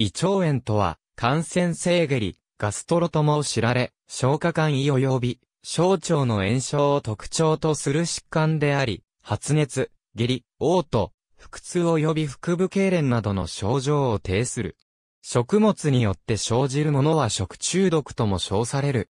胃腸炎とは、感染性下痢、ガストロとも知られ、消化管胃及び、小腸の炎症を特徴とする疾患であり、発熱、下痢、嘔吐、腹痛及び腹部痙攣などの症状を呈する。食物によって生じるものは食中毒とも称される。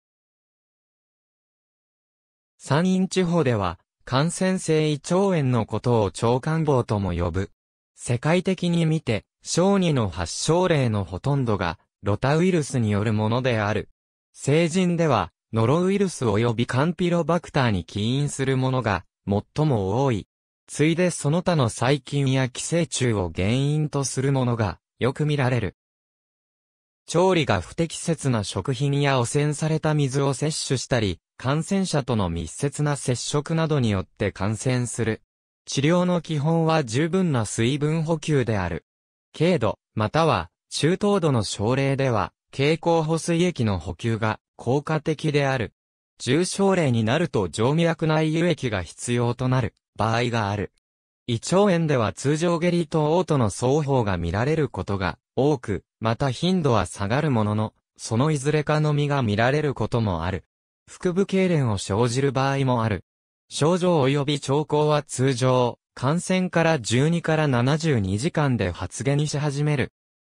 山陰地方では、感染性胃腸炎のことを腸感房とも呼ぶ。世界的に見て、小児の発症例のほとんどが、ロタウイルスによるものである。成人では、ノロウイルス及びカンピロバクターに起因するものが、最も多い。ついでその他の細菌や寄生虫を原因とするものが、よく見られる。調理が不適切な食品や汚染された水を摂取したり、感染者との密接な接触などによって感染する。治療の基本は十分な水分補給である。軽度、または中等度の症例では、経口補水液の補給が効果的である。重症例になると静脈内輸液が必要となる場合がある。胃腸炎では通常下痢と嘔吐の双方が見られることが多く、また頻度は下がるものの、そのいずれかのみが見られることもある。腹部痙攣を生じる場合もある。症状及び兆候は通常、感染から12から72時間で発現し始める。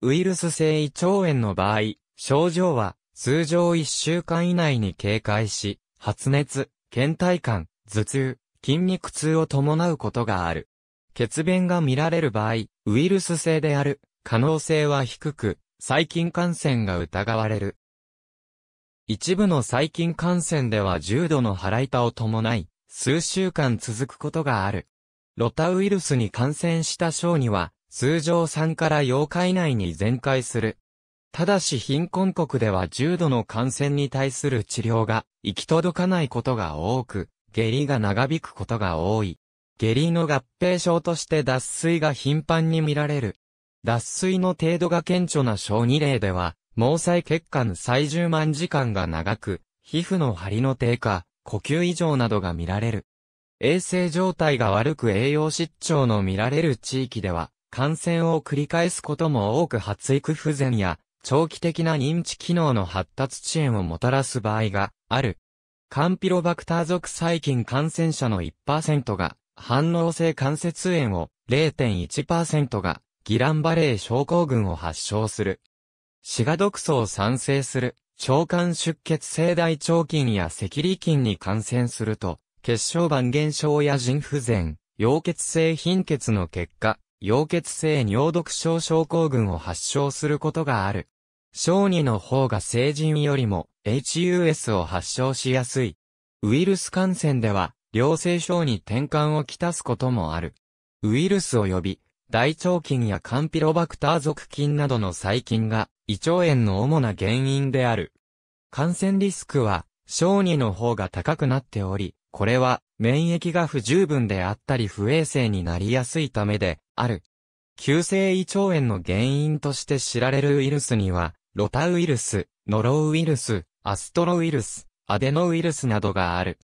ウイルス性胃腸炎の場合、症状は通常1週間以内に警戒し、発熱、倦怠感、頭痛、筋肉痛を伴うことがある。血便が見られる場合、ウイルス性である可能性は低く、細菌感染が疑われる。一部の細菌感染では重度の腹痛を伴い、数週間続くことがある。ロタウイルスに感染した小児は、通常3から8日以内に全開する。ただし貧困国では重度の感染に対する治療が行き届かないことが多く、下痢が長引くことが多い。下痢の合併症として脱水が頻繁に見られる。脱水の程度が顕著な小児例では、毛細血管最重満時間が長く、皮膚の張りの低下、呼吸異常などが見られる。衛生状態が悪く栄養失調の見られる地域では、感染を繰り返すことも多く発育不全や、長期的な認知機能の発達遅延をもたらす場合がある。カンピロバクター属細菌感染者の1%が反応性関節炎を、0.1%がギランバレー症候群を発症する。シガ毒素を産生する、腸管出血性大腸菌や赤痢菌に感染すると、血小板減少や腎不全、溶血性貧血の結果、溶血性尿毒症症候群を発症することがある。小児の方が成人よりも HUS を発症しやすい。ウイルス感染では、良性症に転換をきたすこともある。ウイルス及び、大腸菌やカンピロバクター属菌などの細菌が、胃腸炎の主な原因である。感染リスクは、小児の方が高くなっており、これは免疫が不十分であったり不衛生になりやすいためである。急性胃腸炎の原因として知られるウイルスには、ロタウイルス、ノロウイルス、アストロウイルス、アデノウイルスなどがある。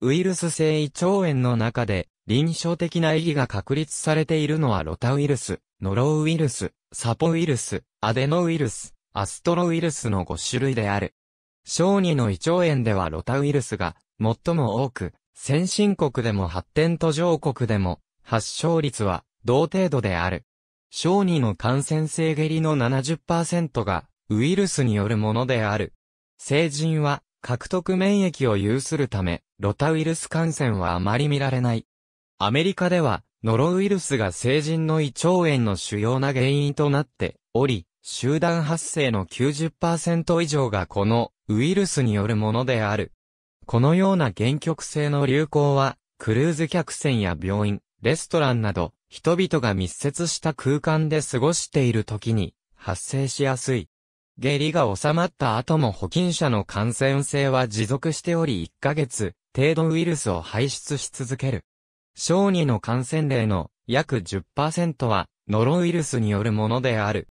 ウイルス性胃腸炎の中で、臨床的な意義が確立されているのはロタウイルス、ノロウイルス、サポウイルス、アデノウイルス、アストロウイルスの5種類である。小児の胃腸炎ではロタウイルスが最も多く、先進国でも発展途上国でも、発症率は同程度である。小児の感染性下痢の70%がウイルスによるものである。成人は獲得免疫を有するため、ロタウイルス感染はあまり見られない。アメリカでは、ノロウイルスが成人の胃腸炎の主要な原因となっており、集団発生の90%以上がこのウイルスによるものである。このような原曲性の流行は、クルーズ客船や病院、レストランなど、人々が密接した空間で過ごしている時に発生しやすい。下痢が収まった後も保菌者の感染性は持続しており1ヶ月程度ウイルスを排出し続ける。小児の感染例の約10%はノロウイルスによるものである。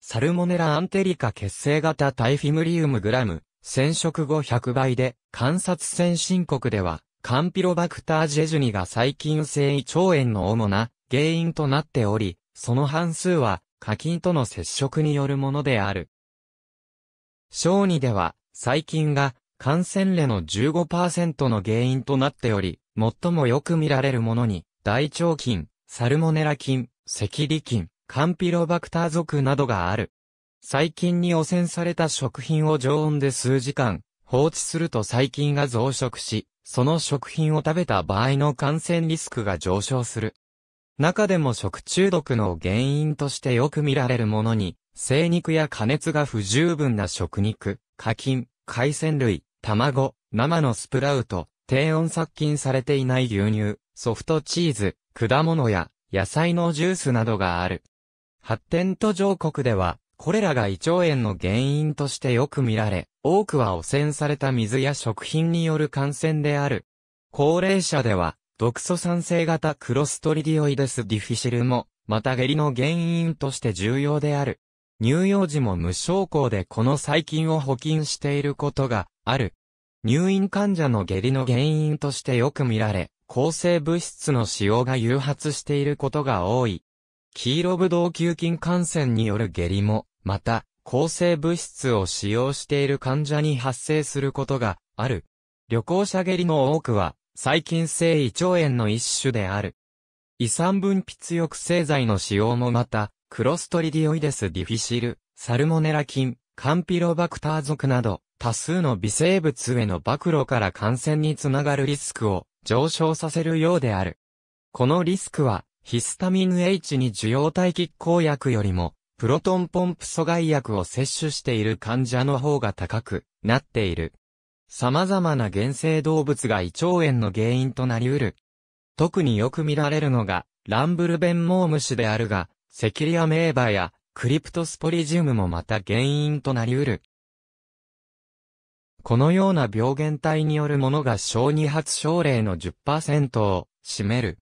サルモネラアンテリカ血清型タイフィムリウムグラム染色後100倍で、観察先進国では、カンピロバクタージェジュニが細菌性胃腸炎の主な原因となっており、その半数は、課金との接触によるものである。小児では、細菌が感染例の15%の原因となっており、最もよく見られるものに、大腸菌、サルモネラ菌、赤痢菌、カンピロバクター属などがある。細菌に汚染された食品を常温で数時間放置すると細菌が増殖し、その食品を食べた場合の感染リスクが上昇する。中でも食中毒の原因としてよく見られるものに、生肉や加熱が不十分な食肉、花菌、海鮮類、卵、生のスプラウト、低温殺菌されていない牛乳、ソフトチーズ、果物や野菜のジュースなどがある。発展途上国では、これらが胃腸炎の原因としてよく見られ、多くは汚染された水や食品による感染である。高齢者では、毒素酸性型クロストリディオイデスディフィシルも、また下痢の原因として重要である。乳幼児も無症候でこの細菌を補菌していることがある。入院患者の下痢の原因としてよく見られ、抗生物質の使用が誘発していることが多い。黄色ブドウ球菌感染による下痢も、また、抗生物質を使用している患者に発生することがある。旅行者下痢の多くは、細菌性胃腸炎の一種である。胃酸分泌抑制剤の使用もまた、クロストリディオイデスディフィシル、サルモネラ菌、カンピロバクター属など、多数の微生物への暴露から感染につながるリスクを上昇させるようである。このリスクは、ヒスタミン H に受容体拮抗薬よりも、プロトンポンプ阻害薬を摂取している患者の方が高くなっている。様々な原生動物が胃腸炎の原因となり得る。特によく見られるのが、ランブルベンモウムシであるが、セキリアメーバやクリプトスポリジウムもまた原因となり得る。このような病原体によるものが小児発症例の10%を占める。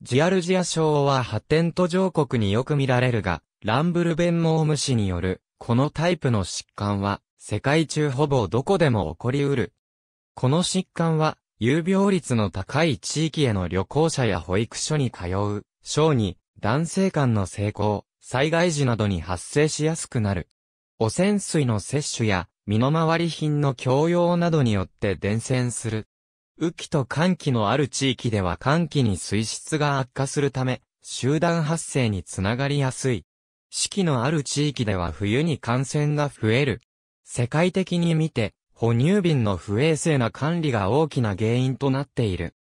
ジアルジア症は発展途上国によく見られるが、ランブルベンモーム氏による、このタイプの疾患は、世界中ほぼどこでも起こりうる。この疾患は、有病率の高い地域への旅行者や保育所に通う、小児、男性間の成功、災害時などに発生しやすくなる。汚染水の摂取や、身の回り品の供用などによって伝染する。雨季と寒季のある地域では寒季に水質が悪化するため、集団発生につながりやすい。四季のある地域では冬に感染が増える。世界的に見て、哺乳瓶の不衛生な管理が大きな原因となっている。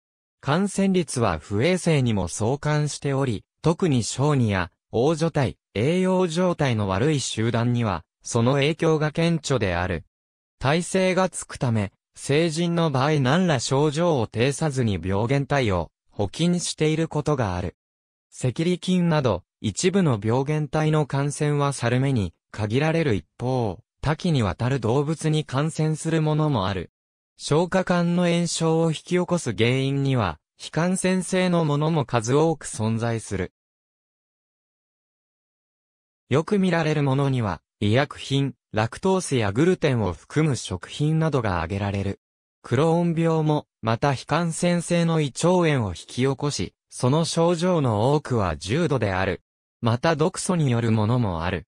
感染率は不衛生にも相関しており、特に小児や、大所体、栄養状態の悪い集団には、その影響が顕著である。体制がつくため、成人の場合何ら症状を呈さずに病原体を補菌していることがある。赤痢菌など、一部の病原体の感染はサルメに限られる一方、多岐にわたる動物に感染するものもある。消化管の炎症を引き起こす原因には、非感染性のものも数多く存在する。よく見られるものには、医薬品、ラクトースやグルテンを含む食品などが挙げられる。クローン病も、また非感染性の胃腸炎を引き起こし、その症状の多くは重度である。また毒素によるものもある。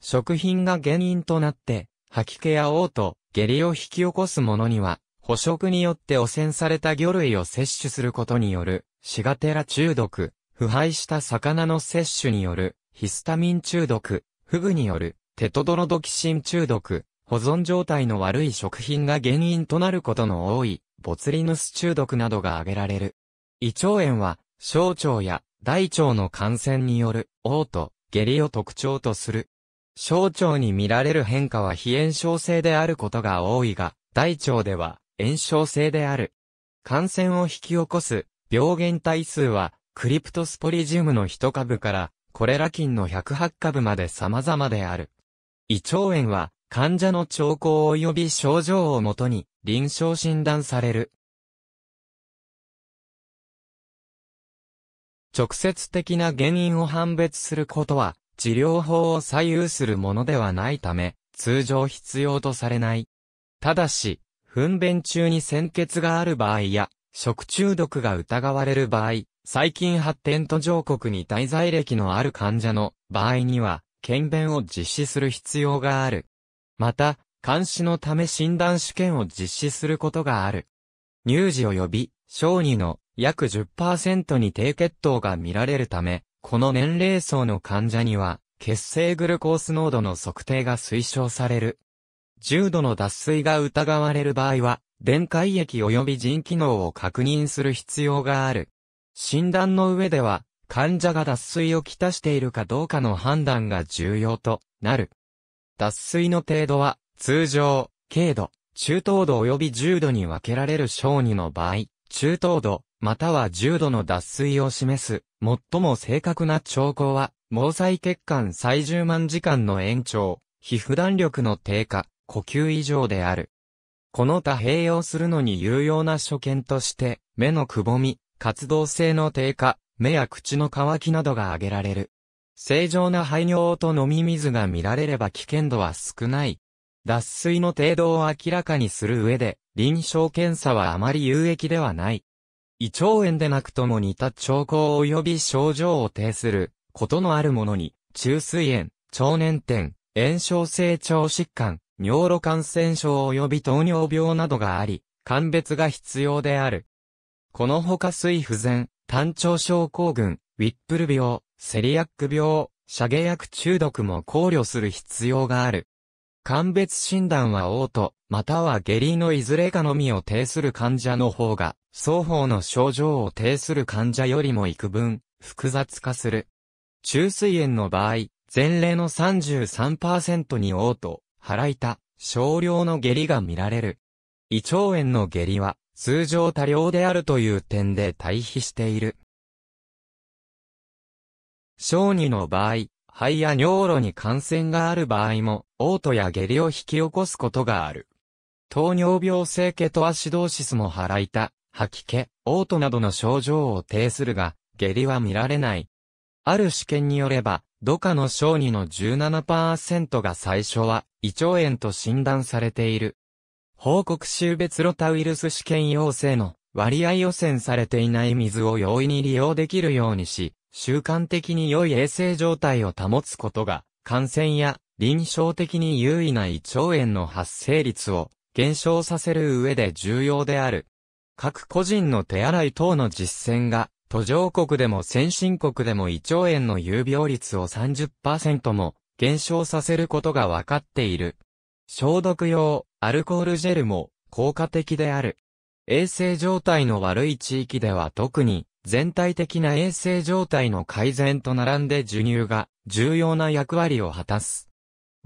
食品が原因となって、吐き気や嘔吐、下痢を引き起こすものには、捕食によって汚染された魚類を摂取することによる、シガテラ中毒、腐敗した魚の摂取による、ヒスタミン中毒、フグによる、テトドロドキシン中毒、保存状態の悪い食品が原因となることの多い、ボツリヌス中毒などが挙げられる。胃腸炎は、小腸や大腸の感染による、嘔吐、下痢を特徴とする。小腸に見られる変化は非炎症性であることが多いが、大腸では炎症性である。感染を引き起こす病原体数は、クリプトスポリジウムの1株から、コレラ菌の108株まで様々である。胃腸炎は、患者の兆候及び症状をもとに、臨床診断される。直接的な原因を判別することは、治療法を左右するものではないため、通常必要とされない。ただし、糞便中に鮮血がある場合や、食中毒が疑われる場合、最近発展途上国に滞在歴のある患者の場合には、検便を実施する必要がある。また、監視のため診断試験を実施することがある。乳児及び小児の約10%に低血糖が見られるため、この年齢層の患者には、血清グルコース濃度の測定が推奨される。重度の脱水が疑われる場合は、電解液及び腎機能を確認する必要がある。診断の上では、患者が脱水をきたしているかどうかの判断が重要となる。脱水の程度は、通常、軽度、中等度及び重度に分けられる小児の場合、中等度、または重度の脱水を示す、最も正確な兆候は、毛細血管最重万時間の延長、皮膚弾力の低下、呼吸異常である。この他併用するのに有用な所見として、目のくぼみ、活動性の低下、目や口の渇きなどが挙げられる。正常な排尿と飲み水が見られれば危険度は少ない。脱水の程度を明らかにする上で、臨床検査はあまり有益ではない。胃腸炎でなくとも似た兆候及び症状を呈する、ことのあるものに、中水炎、腸粘点、炎症性腸疾患、尿路感染症及び糖尿病などがあり、鑑別が必要である。このほか水不全、単調症候群、ウィップル病、セリアック病、ャ下薬中毒も考慮する必要がある。鑑別診断は嘔吐、または下痢のいずれかのみを呈する患者の方が、双方の症状を呈する患者よりも幾分、複雑化する。中水炎の場合、前例の33%に嘔吐、腹痛、少量の下痢が見られる。胃腸炎の下痢は、通常多量であるという点で対比している。小児の場合、肺や尿路に感染がある場合も、嘔吐や下痢を引き起こすことがある。糖尿病性ケトアシドーシスも腹痛、吐き気、嘔吐などの症状を呈するが、下痢は見られない。ある試験によれば、土下の小児の17%が最初は胃腸炎と診断されている。報告集別ロタウイルス試験陽性の割合汚染されていない水を容易に利用できるようにし、習慣的に良い衛生状態を保つことが、感染や臨床的に優位な胃腸炎の発生率を減少させる上で重要である。各個人の手洗い等の実践が、途上国でも先進国でも胃腸炎の有病率を30%も減少させることが分かっている。消毒用、アルコールジェルも効果的である。衛生状態の悪い地域では特に全体的な衛生状態の改善と並んで授乳が重要な役割を果たす。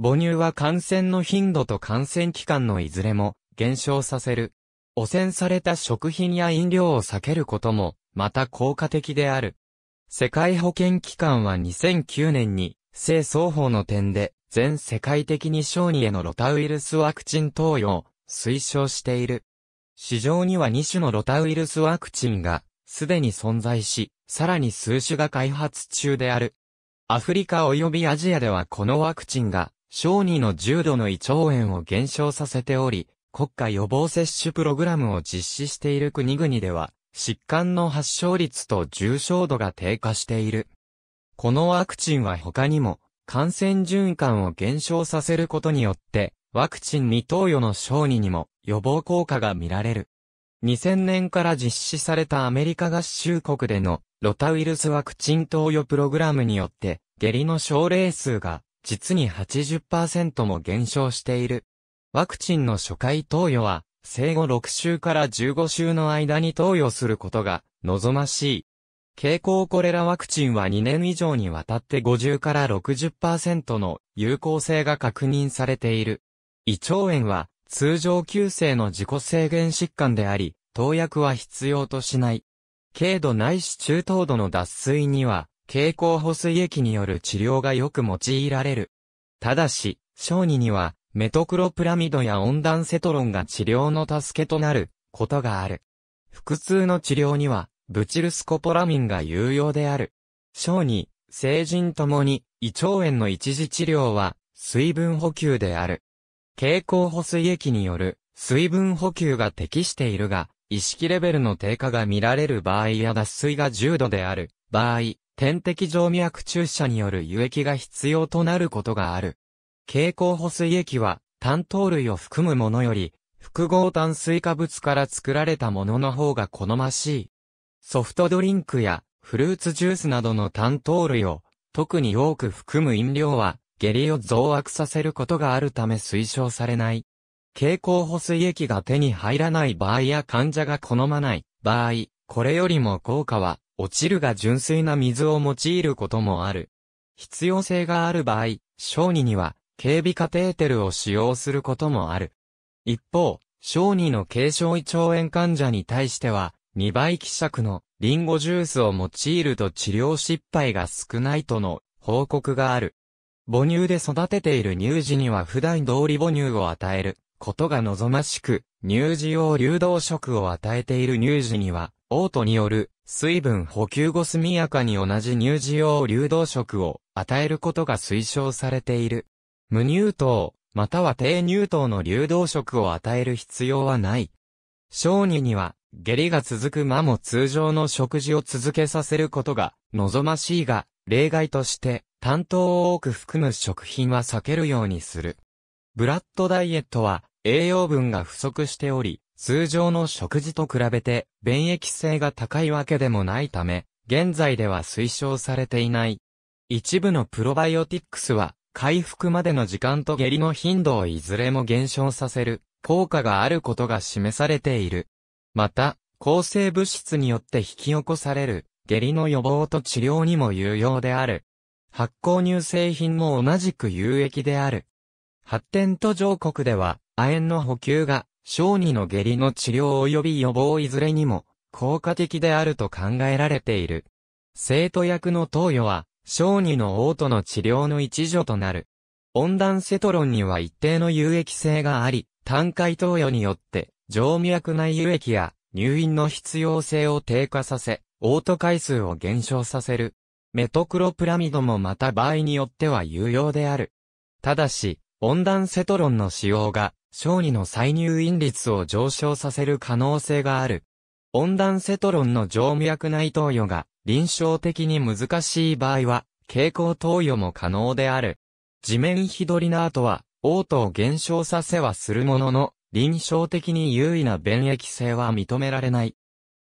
母乳は感染の頻度と感染期間のいずれも減少させる。汚染された食品や飲料を避けることも、また効果的である。世界保健機関は2009年に、性双方の点で、全世界的に小児へのロタウイルスワクチン投与を推奨している。市場には2種のロタウイルスワクチンがすでに存在し、さらに数種が開発中である。アフリカ及びアジアではこのワクチンが小児の重度の胃腸炎を減少させており、国家予防接種プログラムを実施している国々では、疾患の発症率と重症度が低下している。このワクチンは他にも、感染循環を減少させることによって、ワクチン未投与の小児にも予防効果が見られる。2000年から実施されたアメリカ合衆国でのロタウイルスワクチン投与プログラムによって、下痢の症例数が実に80%も減少している。ワクチンの初回投与は、生後6週から15週の間に投与することが望ましい。経口コレラワクチンは2年以上にわたって50から60%の有効性が確認されている。胃腸炎は通常急性の自己制限疾患であり、投薬は必要としない。軽度ないし中等度の脱水には、経口補水液による治療がよく用いられる。ただし、小児には、メトクロプラミドや温暖セトロンが治療の助けとなることがある。腹痛の治療には、ブチルスコポラミンが有用である。小児、成人ともに、胃腸炎の一時治療は、水分補給である。蛍光補水液による、水分補給が適しているが、意識レベルの低下が見られる場合や脱水が重度である場合、点滴静脈注射による輸液が必要となることがある。蛍光補水液は、単糖類を含むものより、複合炭水化物から作られたものの方が好ましい。ソフトドリンクやフルーツジュースなどの単糖類を特に多く含む飲料は下痢を増悪させることがあるため推奨されない。経口補水液が手に入らない場合や患者が好まない場合、これよりも効果は落ちるが純粋な水を用いることもある。必要性がある場合、小児には警備カテーテルを使用することもある。一方、小児の軽症胃腸炎患者に対しては、2倍希釈のリンゴジュースを用いると治療失敗が少ないとの報告がある。母乳で育てている乳児には普段通り母乳を与えることが望ましく、乳児用流動食を与えている乳児には、嘔吐による水分補給後速やかに同じ乳児用流動食を与えることが推奨されている。無乳糖、または低乳糖の流動食を与える必要はない。小児には下痢が続く間も通常の食事を続けさせることが望ましいが、例外として、担当を多く含む食品は避けるようにする。ブラッドダイエットは栄養分が不足しており、通常の食事と比べて便益性が高いわけでもないため、現在では推奨されていない。一部のプロバイオティックスは、回復までの時間と下痢の頻度をいずれも減少させる効果があることが示されている。また、抗生物質によって引き起こされる、下痢の予防と治療にも有用である。発酵乳製品も同じく有益である。発展途上国では、亜鉛の補給が、小児の下痢の治療及び予防いずれにも、効果的であると考えられている。生徒薬の投与は、小児の嘔吐の治療の一助となる。温暖セトロンには一定の有益性があり、単回投与によって、静脈内輸液や入院の必要性を低下させ、オート回数を減少させる。メトクロプラミドもまた場合によっては有用である。ただし、温暖セトロンの使用が、小児の再入院率を上昇させる可能性がある。温暖セトロンの静脈内投与が臨床的に難しい場合は、蛍光投与も可能である。地面ヒドリナートは、ートを減少させはするものの、臨床的に優位な便益性は認められない。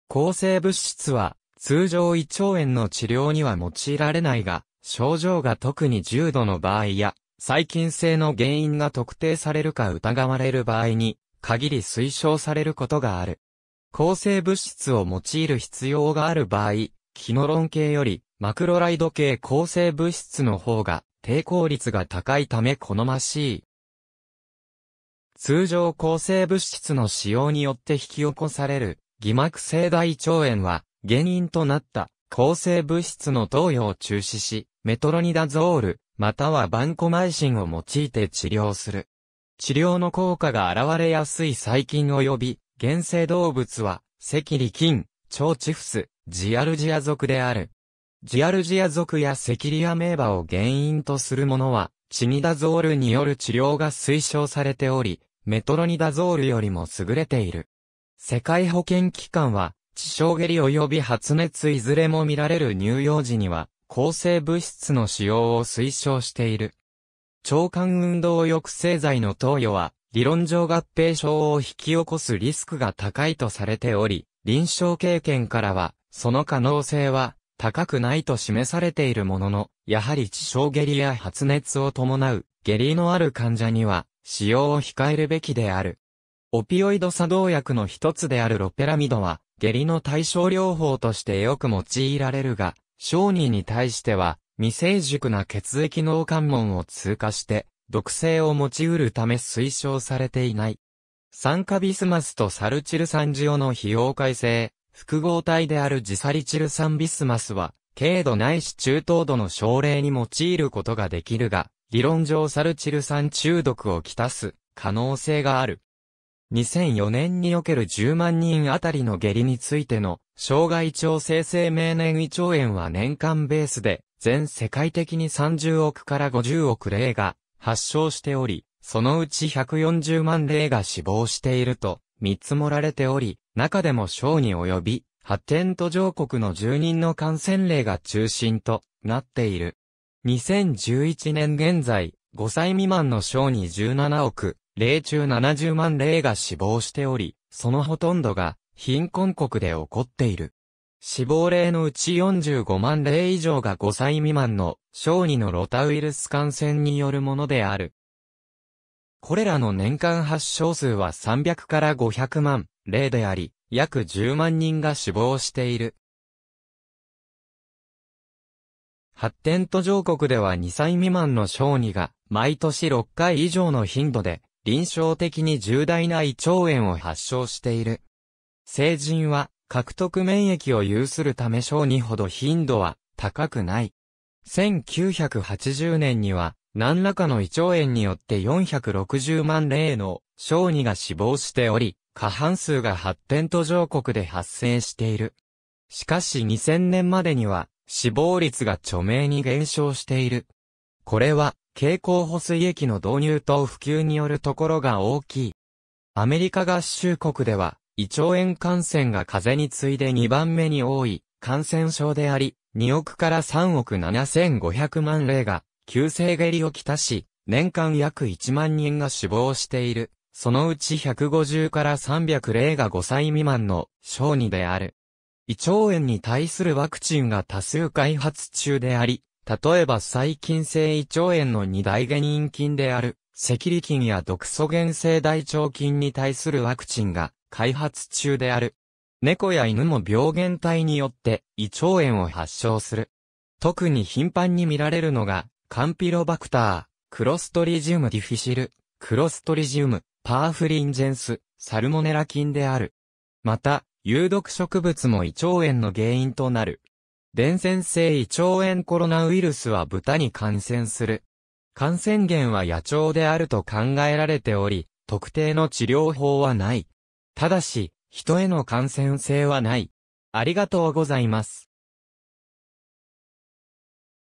抗生物質は、通常胃腸炎の治療には用いられないが、症状が特に重度の場合や、細菌性の原因が特定されるか疑われる場合に、限り推奨されることがある。抗生物質を用いる必要がある場合、キノロン系より、マクロライド系抗生物質の方が、抵抗率が高いため好ましい。通常抗生物質の使用によって引き起こされる偽膜性大腸炎は原因となった抗生物質の投与を中止し、メトロニダゾール、またはバンコマイシンを用いて治療する。治療の効果が現れやすい細菌及び、原生動物は、赤痢菌、腸チフス、ジアルジア属である。ジアルジア属や赤痢アメーバを原因とするものは、チニダゾールによる治療が推奨されており、メトロニダゾールよりも優れている。世界保健機関は、血小下痢及び発熱いずれも見られる乳幼児には、抗生物質の使用を推奨している。腸管運動抑制剤の投与は、理論上合併症を引き起こすリスクが高いとされており、臨床経験からは、その可能性は高くないと示されているものの、やはり血小下痢や発熱を伴う下痢のある患者には、使用を控えるべきである。オピオイド作動薬の一つであるロペラミドは、下痢の対症療法としてよく用いられるが、小児に対しては、未成熟な血液脳関門を通過して、毒性を持ち得るため推奨されていない。酸化ビスマスとサルチル酸ジオの非溶解性、複合体であるジサリチル酸ビスマスは、軽度ないし中等度の症例に用いることができるが、理論上サルチル酸中毒をきたす可能性がある。2004年における10万人あたりの下痢についての、障害調整性命年胃腸炎は年間ベースで、全世界的に30億から50億例が発症しており、そのうち140万例が死亡していると見積もられており、中でも小に及び、発展途上国の住人の感染例が中心となっている。2011年現在、5歳未満の小児17億、例中70万例が死亡しており、そのほとんどが貧困国で起こっている。死亡例のうち45万例以上が5歳未満の小児のロタウイルス感染によるものである。これらの年間発症数は300から500万例であり、約10万人が死亡している。発展途上国では2歳未満の小児が毎年6回以上の頻度で臨床的に重大な胃腸炎を発症している。成人は獲得免疫を有するため小児ほど頻度は高くない。1980年には何らかの胃腸炎によって460万例の小児が死亡しており、過半数が発展途上国で発生している。しかし2000年までには死亡率が著名に減少している。これは、蛍光補水液の導入と普及によるところが大きい。アメリカ合衆国では、胃腸炎感染が風邪に次いで2番目に多い感染症であり、2億から3億7500万例が、急性下痢をきたし、年間約1万人が死亡している。そのうち150から300例が5歳未満の小児である。胃腸炎に対するワクチンが多数開発中であり、例えば細菌性胃腸炎の二大原因菌である、赤痢菌や毒素原性大腸菌に対するワクチンが開発中である。猫や犬も病原体によって胃腸炎を発症する。特に頻繁に見られるのが、カンピロバクター、クロストリジウムディフィシル、クロストリジウム、パーフリンジェンス、サルモネラ菌である。また、有毒植物も胃腸炎の原因となる。伝染性胃腸炎コロナウイルスは豚に感染する。感染源は野鳥であると考えられており、特定の治療法はない。ただし、人への感染性はない。ありがとうございます。